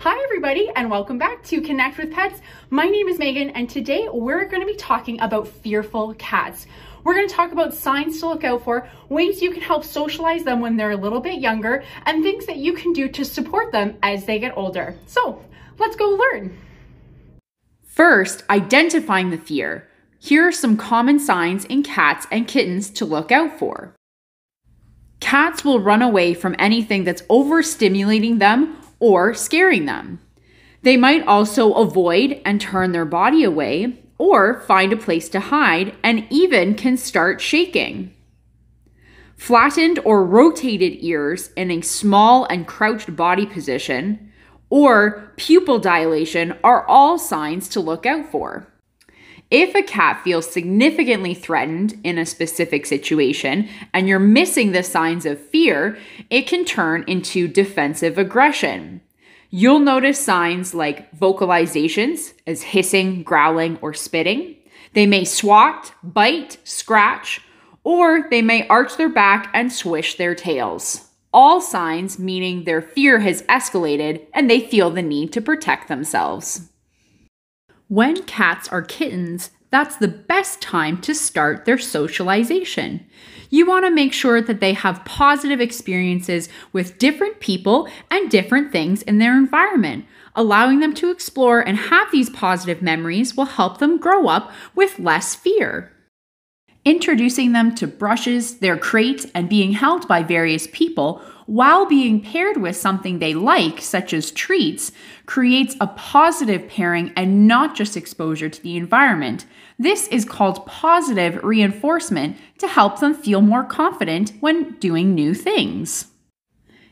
Hi everybody and welcome back to Connect with Pets. My name is Megan and today we're going to be talking about fearful cats. We're going to talk about signs to look out for, ways you can help socialize them when they're a little bit younger, and things that you can do to support them as they get older. So let's go learn. First, identifying the fear. Here are some common signs in cats and kittens to look out for. Cats will run away from anything that's overstimulating them or scaring them. They might also avoid and turn their body away or find a place to hide and even can start shaking. Flattened or rotated ears in a small and crouched body position or pupil dilation are all signs to look out for. If a cat feels significantly threatened in a specific situation and you're missing the signs of fear, it can turn into defensive aggression. You'll notice signs like vocalizations as hissing, growling, or spitting. They may swat, bite, scratch, or they may arch their back and swish their tails. All signs meaning their fear has escalated and they feel the need to protect themselves. When cats are kittens, that's the best time to start their socialization. You want to make sure that they have positive experiences with different people and different things in their environment. Allowing them to explore and have these positive memories will help them grow up with less fear introducing them to brushes, their crate, and being helped by various people while being paired with something they like, such as treats, creates a positive pairing and not just exposure to the environment. This is called positive reinforcement to help them feel more confident when doing new things.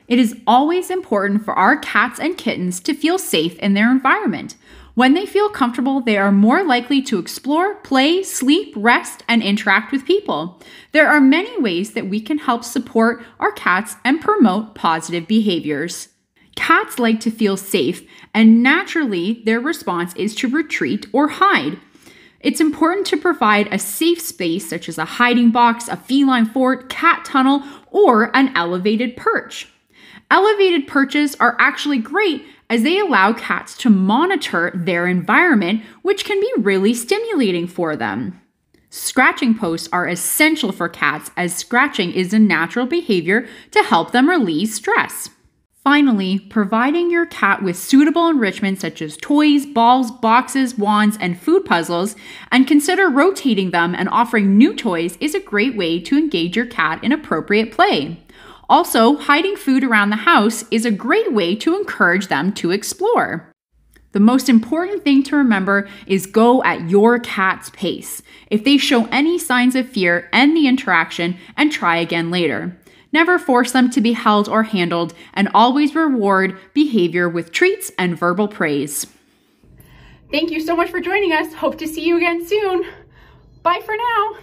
It is always important for our cats and kittens to feel safe in their environment. When they feel comfortable, they are more likely to explore, play, sleep, rest, and interact with people. There are many ways that we can help support our cats and promote positive behaviors. Cats like to feel safe, and naturally, their response is to retreat or hide. It's important to provide a safe space, such as a hiding box, a feline fort, cat tunnel, or an elevated perch. Elevated perches are actually great as they allow cats to monitor their environment, which can be really stimulating for them. Scratching posts are essential for cats as scratching is a natural behavior to help them relieve stress. Finally, providing your cat with suitable enrichment such as toys, balls, boxes, wands, and food puzzles, and consider rotating them and offering new toys is a great way to engage your cat in appropriate play. Also, hiding food around the house is a great way to encourage them to explore. The most important thing to remember is go at your cat's pace. If they show any signs of fear, end the interaction and try again later. Never force them to be held or handled, and always reward behavior with treats and verbal praise. Thank you so much for joining us. Hope to see you again soon. Bye for now.